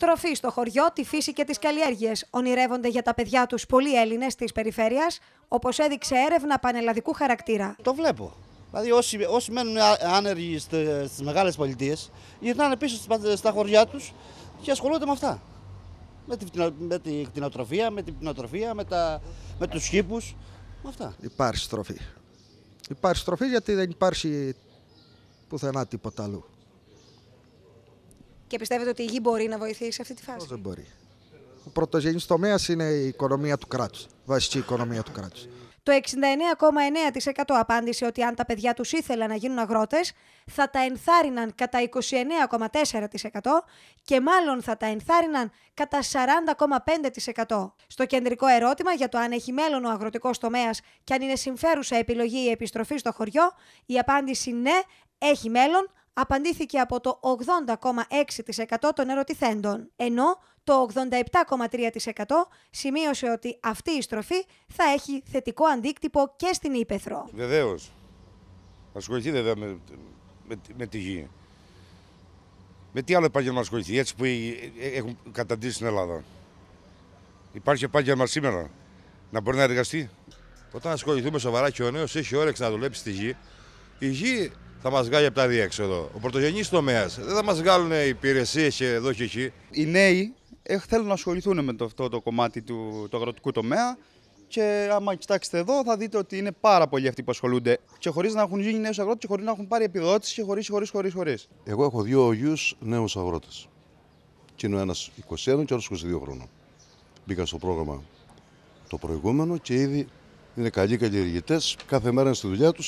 Στροφή στο χωριό, τη φύση και τις καλλιέργειες ονειρεύονται για τα παιδιά τους πολλοί Έλληνες της περιφέρειας, όπως έδειξε έρευνα πανελλαδικού χαρακτήρα. Το βλέπω. Δηλαδή, όσοι, μένουν άνεργοι στις μεγάλες πολιτείες, γυρνάνε πίσω στα χωριά τους και ασχολούνται με αυτά. Με την κτηνοτροφία, με την πτυνοτροφία, με, τα, με τους χήπου. Με αυτά. Υπάρχει στροφή. Υπάρχει στροφή γιατί δεν υπάρχει πουθενά τίποτα αλλού. Και πιστεύετε ότι η γη μπορεί να βοηθήσει σε αυτή τη φάση. Δεν μπορεί. Ο πρωτογενής τομέας είναι η οικονομία του κράτους. Βασική οικονομία του κράτους. Το 69,9% απάντησε ότι αν τα παιδιά τους ήθελαν να γίνουν αγρότες, θα τα ενθάρρυναν κατά 29,4% και μάλλον θα τα ενθάρρυναν κατά 40,5%. Στο κεντρικό ερώτημα για το αν έχει μέλλον ο αγροτικός τομέας και αν είναι συμφέρουσα επιλογή η επιστροφή στο χωριό, η απάντηση ναι, έχει μέλλον, απαντήθηκε από το 80,6% των ερωτηθέντων, ενώ το 87,3% σημείωσε ότι αυτή η στροφή θα έχει θετικό αντίκτυπο και στην Ήπεθρο. Βεβαίως. Ασχοληθεί βέβαια με, με, με τη γη. Με τι άλλο επάγγελμα ασχοληθεί, έτσι που ε, έχουν καταντήσει στην Ελλάδα. Υπάρχει επάγγελμα σήμερα να μπορεί να εργαστεί. Όταν ασχοληθούμε σοβαρά και ο νέος έχει όρεξη να δουλέψει στη γη, η γη θα μας βγάλει από τα διέξοδο. Ο πρωτογενής τομέας δεν θα μας βγάλουν υπηρεσίες και εδώ και εκεί. Οι νέοι ε, θέλουν να ασχοληθούν με το, αυτό το κομμάτι του το αγροτικού τομέα. Και άμα κοιτάξετε εδώ, θα δείτε ότι είναι πάρα πολλοί αυτοί που ασχολούνται. Και χωρίς να έχουν γίνει νέους αγρότες, και χωρίς να έχουν πάρει επιδότηση, και χωρίς, χωρίς, χωρίς, χωρίς. Εγώ έχω δύο γιους νέους αγρότες. Και είναι ο ένας 21 και ο άλλος 22 χρόνων. Μπήκα στο πρόγραμμα το προηγούμενο και ήδη είναι καλοί καλλιεργητές. Κάθε μέρα είναι στη δουλειά τους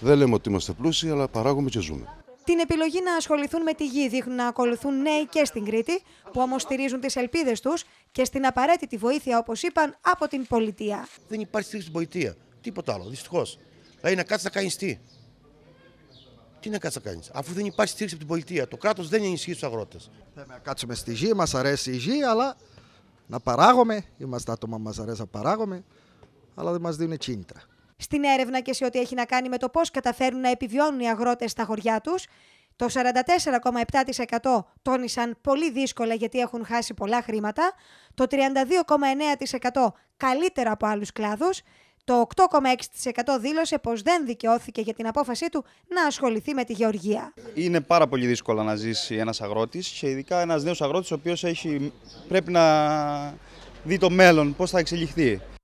δεν λέμε ότι είμαστε πλούσιοι, αλλά παράγουμε και ζούμε. Την επιλογή να ασχοληθούν με τη γη δείχνουν να ακολουθούν νέοι και στην Κρήτη, που όμως στηρίζουν τις ελπίδες τους και στην απαραίτητη βοήθεια, όπως είπαν, από την πολιτεία. Δεν υπάρχει στήριξη στην πολιτεία. Τίποτα άλλο, δυστυχώς. Δηλαδή να κάτσει να κάνεις τι. Τι να κάτσει να κάνεις, αφού δεν υπάρχει στήριξη από την πολιτεία. Το κράτος δεν ενισχύει τους αγρότες. Θέλουμε να κάτσουμε στη γη, μας αρέσει η γη, αλλά να παράγουμε. Είμαστε άτομα μας αρέσει να παράγουμε, αλλά δεν μας δίνουν κίνητρα στην έρευνα και σε ό,τι έχει να κάνει με το πώς καταφέρουν να επιβιώνουν οι αγρότες στα χωριά τους, το 44,7% τόνισαν πολύ δύσκολα γιατί έχουν χάσει πολλά χρήματα, το 32,9% καλύτερα από άλλους κλάδους, το 8,6% δήλωσε πως δεν δικαιώθηκε για την απόφασή του να ασχοληθεί με τη γεωργία. Είναι πάρα πολύ δύσκολο να ζήσει ένας αγρότης και ειδικά ένας νέος αγρότης ο οποίος έχει, πρέπει να δει το μέλλον, πώς θα εξελιχθεί.